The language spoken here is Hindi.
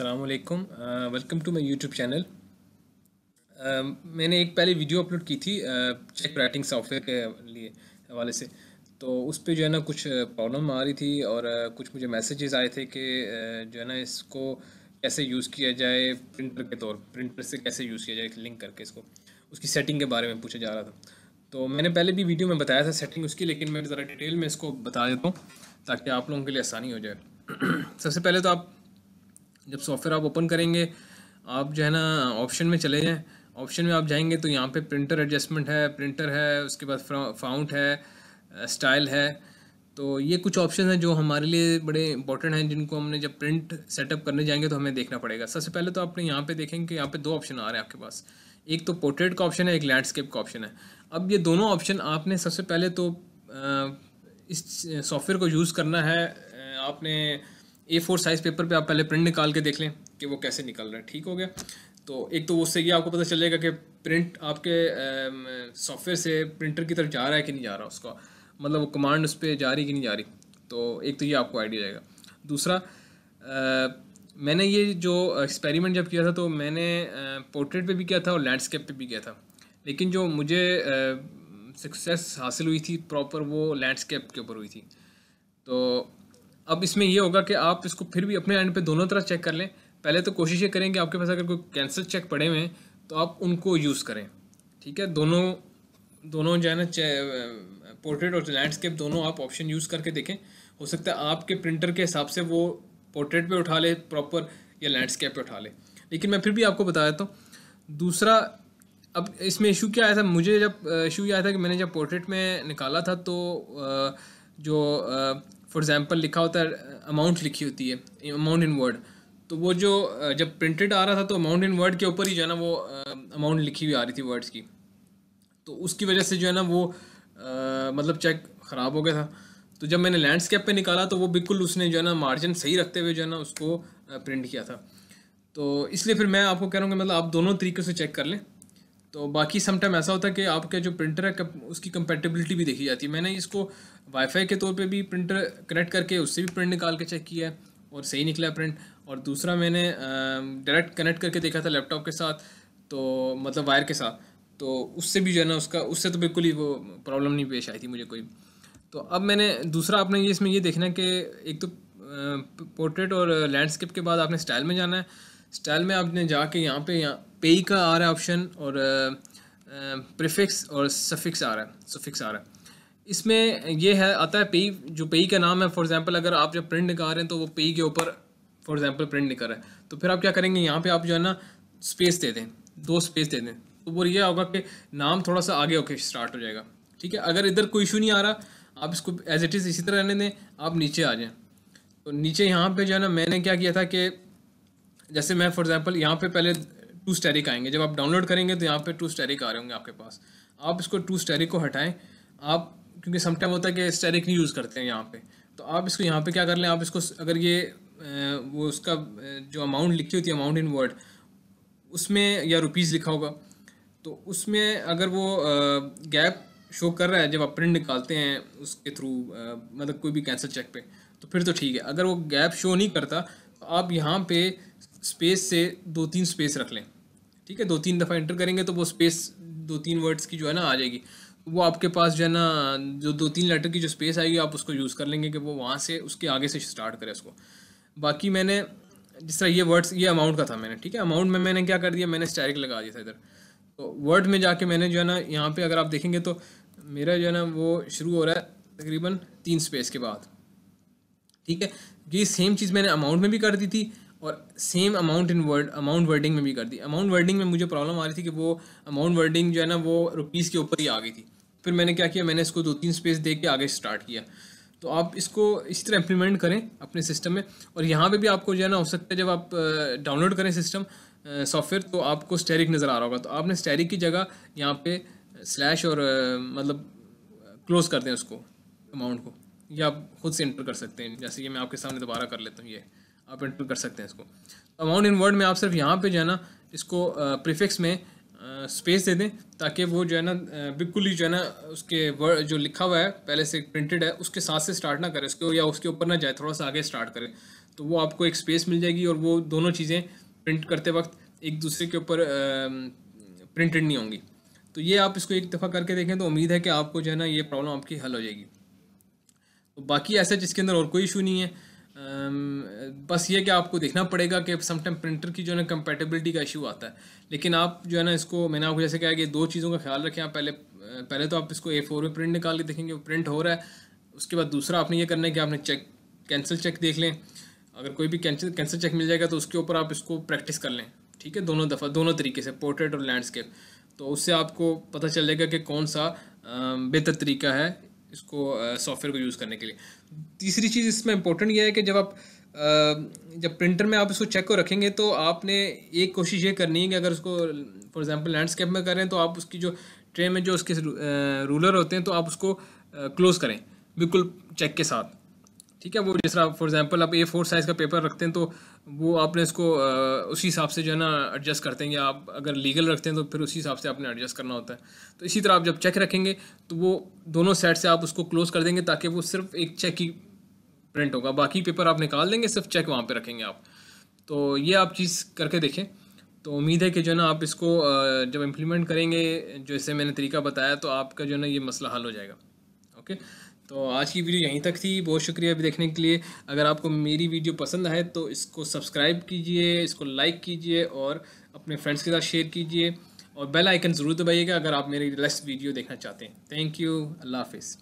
अल्लाम welcome to my YouTube channel मैंने एक पहले वीडियो अपलोड की थी चेक राइटिंग सॉफ्टवेयर के लिए हवाले से तो उस पर जो है ना कुछ प्रॉब्लम uh, आ रही थी और uh, कुछ मुझे मैसेजेस आए थे कि uh, जो है ना इसको कैसे यूज़ किया जाए प्रिंटर के तौर प्रिंटर से कैसे यूज़ किया जाए लिंक करके इसको उसकी सेटिंग के बारे में पूछा जा रहा था तो मैंने पहले भी वीडियो में बताया था सेटिंग उसकी लेकिन मैं ज़रा डिटेल में इसको बता देता हूँ ताकि आप लोगों के लिए आसानी हो जाए सबसे पहले तो आप जब सॉफ्टवेयर आप ओपन करेंगे आप जो है ना ऑप्शन में चले जाएँ ऑप्शन में आप जाएंगे तो यहाँ पे प्रिंटर एडजस्टमेंट है प्रिंटर है उसके बाद फाउंट है स्टाइल है तो ये कुछ ऑप्शन हैं जो हमारे लिए बड़े इंपॉर्टेंट हैं जिनको हमने जब प्रिंट सेटअप करने जाएंगे तो हमें देखना पड़ेगा सबसे पहले तो आपने यहाँ पे देखेंगे कि यहाँ पे दो ऑप्शन आ रहे हैं आपके पास एक तो पोर्ट्रेट का ऑप्शन है एक लैंडस्केप का ऑप्शन है अब ये दोनों ऑप्शन आपने सबसे पहले तो इस सॉफ्टवेयर को यूज़ करना है आपने ए फोर साइज़ पेपर पे आप पहले प्रिंट निकाल के देख लें कि वो कैसे निकल रहा है ठीक हो गया तो एक तो उससे ये आपको पता चलेगा कि प्रिंट आपके सॉफ्टवेयर से प्रिंटर की तरफ जा रहा है कि नहीं जा रहा उसका मतलब वो कमांड उस पर जा रही कि नहीं जा रही तो एक तो ये आपको आइडिया जाएगा दूसरा आ, मैंने ये जो एक्सपेरिमेंट जब किया था तो मैंने पोर्ट्रेट पर भी किया था और लैंडस्केप पर भी किया था लेकिन जो मुझे सक्सेस हासिल हुई थी प्रॉपर वो लैंडस्केप के ऊपर हुई थी तो अब इसमें यह होगा कि आप इसको फिर भी अपने एंड पे दोनों तरह चेक कर लें पहले तो कोशिश ये करें कि आपके पास अगर कोई कैंसिल चेक पड़े हुए हैं तो आप उनको यूज़ करें ठीक है दोनों दोनों जो है ना पोर्ट्रेट और लैंडस्केप दोनों आप ऑप्शन यूज़ करके देखें हो सकता है आपके प्रिंटर के हिसाब से वो पोर्ट्रेट पे उठा ले प्रॉपर या लैंडस्केप पे उठा ले लेकिन मैं फिर भी आपको बता देता हूँ दूसरा अब इसमें इशू क्या आया था मुझे जब इशू ये आया था कि मैंने जब पोर्ट्रेट में निकाला था तो जो फॉर एग्ज़ाम्पल लिखा होता है अमाउंट लिखी होती है अमाउंट इन वर्ड तो वो जो जब प्रिंटेड आ रहा था तो अमाउंट इन वर्ड के ऊपर ही जो है ना वो अमाउंट लिखी हुई आ रही थी वर्ड्स की तो उसकी वजह से जो है ना वो आ, मतलब चेक ख़राब हो गया था तो जब मैंने लैंडस्केप पे निकाला तो वो बिल्कुल उसने जो है ना मार्जिन सही रखते हुए जो है ना उसको प्रिंट किया था तो इसलिए फिर मैं आपको कह रहा हूँ कि मतलब आप दोनों तरीक़ों से चेक कर लें तो बाकी समटाइम ऐसा होता है कि आपका जो प्रिंटर है उसकी कंपेटेबिलिटी भी देखी जाती है मैंने इसको वाईफाई के तौर पे भी प्रिंटर कनेक्ट करके उससे भी प्रिंट निकाल के चेक किया है और सही निकला प्रिंट और दूसरा मैंने डायरेक्ट कनेक्ट करके देखा था लैपटॉप के साथ तो मतलब वायर के साथ तो उससे भी जो है ना उसका उससे तो बिल्कुल ही वो प्रॉब्लम नहीं पेश आई थी मुझे कोई तो अब मैंने दूसरा आपने ये इसमें ये देखना कि एक तो पोर्ट्रेट और लैंडस्केप के बाद आपने स्टाइल में जाना है स्टाइल में आपने जाके यहाँ पे यहाँ पेई का आ रहा है ऑप्शन और प्रिफिक्स और सफिक्स आ रहा है सफिक्स आ रहा है इसमें ये है आता है पेई जो पेई का नाम है फॉर एग्जांपल अगर आप जब प्रिंट निकाल रहे हैं तो वो पेई के ऊपर फॉर एग्जांपल प्रिंट निकल रहा है तो फिर आप क्या करेंगे यहाँ पे आप जो है ना स्पेस दे दें दो स्पेस दे दें तो वो ये होगा कि नाम थोड़ा सा आगे होके स्टार्ट हो जाएगा ठीक है अगर इधर कोई इशू नहीं आ रहा आप इसको एज इट इज़ इसी तरह रहने दें आप नीचे आ जाएँ तो नीचे यहाँ पर जो है ना मैंने क्या किया था कि जैसे मैं फॉर एग्ज़ाम्पल यहाँ पर पहले टू स्टेरिक आएंगे जब आप डाउनलोड करेंगे तो यहाँ पे टू स्टेरिक आ रहे होंगे आपके पास आप इसको टू स्टेरिक को हटाएं आप क्योंकि समटाइम होता है कि स्टेरिक नहीं यूज़ करते हैं यहाँ पे तो आप इसको यहाँ पे क्या कर लें आप इसको अगर ये वो उसका जो अमाउंट लिखी होती है अमाउंट इन वर्ड उसमें या रुपीज़ लिखा होगा तो उसमें अगर वो गैप शो कर रहा है जब आप प्रिंट निकालते हैं उसके थ्रू मतलब कोई भी कैंसिल चेक पे तो फिर तो ठीक है अगर वो गैप शो नहीं करता तो आप यहाँ पे स्पेस से दो तीन स्पेस रख लें ठीक है दो तीन दफ़ा एंटर करेंगे तो वो स्पेस दो तीन वर्ड्स की जो है ना आ जाएगी वो आपके पास जो है ना जो दो तीन लेटर की जो स्पेस आएगी आप उसको यूज़ कर लेंगे कि वो वहाँ से उसके आगे से स्टार्ट करें उसको बाकी मैंने जिस तरह ये वर्ड्स ये अमाउंट का था मैंने ठीक है अमाउंट में मैंने क्या कर दिया मैंने स्टैरिक लगा दिया था इधर तो वर्ड में जाके मैंने जो है ना यहाँ पे अगर आप देखेंगे तो मेरा जो है ना वो शुरू हो रहा है तकरीबन तीन स्पेस के बाद ठीक है ये सेम चीज़ मैंने अमाउंट में भी कर दी थी और same amount in word amount wording में भी कर दी अमाउंट वर्डिंग में मुझे प्रॉब्लम आ रही थी कि वो अमाउंट वर्डिंग जो है ना वो रुपीज़ के ऊपर ही आ गई थी फिर मैंने क्या किया मैंने इसको दो तीन स्पेस दे के आगे स्टार्ट किया तो आप इसको इस तरह इम्प्लीमेंट करें अपने सिस्टम में और यहाँ पे भी आपको जो है ना हो सकता है जब आप डाउनलोड करें सिस्टम सॉफ्टवेयर तो आपको स्टेरिक नज़र आ रहा होगा तो आपने स्टेरिक की जगह यहाँ पे स्लैश और मतलब क्लोज कर दें उसको अमाउंट को या आप खुद से इंटर कर सकते हैं जैसे कि मैं आपके सामने दोबारा कर लेता हूँ ये आप एंटर कर सकते हैं इसको अमाउंट इन वर्ड में आप सिर्फ यहाँ पे जो है ना इसको प्रीफिक्स में स्पेस दे दें ताकि वो जो है ना बिल्कुल ही जो है ना उसके वर्ड जो लिखा हुआ है पहले से प्रिंटेड है उसके साथ से स्टार्ट ना करें उसके या उसके ऊपर ना जाए थोड़ा सा आगे स्टार्ट करें तो वो आपको एक स्पेस मिल जाएगी और वो दोनों चीज़ें प्रिंट करते वक्त एक दूसरे के ऊपर प्रिंटेड नहीं होंगी तो ये आप इसको एक दफ़ा करके देखें तो उम्मीद है कि आपको जो है ना ये प्रॉब्लम आपकी हल हो जाएगी तो बाकी ऐसा जिसके अंदर और कोई इशू नहीं है Um, बस ये कि आपको देखना पड़ेगा कि समटाइम प्रिंटर की जो है ना कंपेटेबिलिटी का इशू आता है लेकिन आप जो है ना इसको मैंने आपको जैसे कहा कि दो चीज़ों का ख्याल रखें आप पहले पहले तो आप इसको ए फोर में प्रिंट निकाल के देखेंगे प्रिंट हो रहा है उसके बाद दूसरा आपने ये करना है कि आपने चेक कैंसिल चेक देख लें अगर कोई भी कैंसिल कैंसिल चेक मिल जाएगा तो उसके ऊपर आप इसको प्रैक्टिस कर लें ठीक है दोनों दफ़ा दोनों तरीके से पोर्ट्रेट और लैंडस्केप तो उससे आपको पता चलेगा कि कौन सा बेहतर तरीका है इसको सॉफ्टवेयर को यूज़ करने के लिए तीसरी चीज़ इसमें इम्पोर्टेंट यह है कि जब आप जब प्रिंटर में आप इसको चेक को रखेंगे तो आपने एक कोशिश ये करनी है कि अगर उसको फॉर एग्जांपल लैंडस्केप में करें तो आप उसकी जो ट्रे में जो उसके रूलर होते हैं तो आप उसको क्लोज़ करें बिल्कुल चेक के साथ ठीक है वो जिस तरह फॉर एग्जांपल आप ए फोर साइज़ का पेपर रखते हैं तो वो आपने इसको उसी हिसाब से जो है ना एडजस्ट करते हैं या आप अगर लीगल रखते हैं तो फिर उसी हिसाब से आपने एडजस्ट करना होता है तो इसी तरह आप जब चेक रखेंगे तो वो दोनों साइड से आप उसको क्लोज कर देंगे ताकि वो सिर्फ एक चेक ही प्रिंट होगा बाकी पेपर आप निकाल देंगे सिर्फ चेक वहाँ पर रखेंगे आप तो ये आप चीज़ करके देखें तो उम्मीद है कि जो है ना आप इसको जब इम्प्लीमेंट करेंगे जैसे मैंने तरीका बताया तो आपका जो है ना ये मसला हल हो जाएगा ओके तो आज की वीडियो यहीं तक थी बहुत शुक्रिया अभी देखने के लिए अगर आपको मेरी वीडियो पसंद आए तो इसको सब्सक्राइब कीजिए इसको लाइक कीजिए और अपने फ्रेंड्स के साथ शेयर कीजिए और बेल आइकन ज़रूर दबाइएगा अगर आप मेरी लेस वीडियो देखना चाहते हैं थैंक यू अल्लाह हाफिज़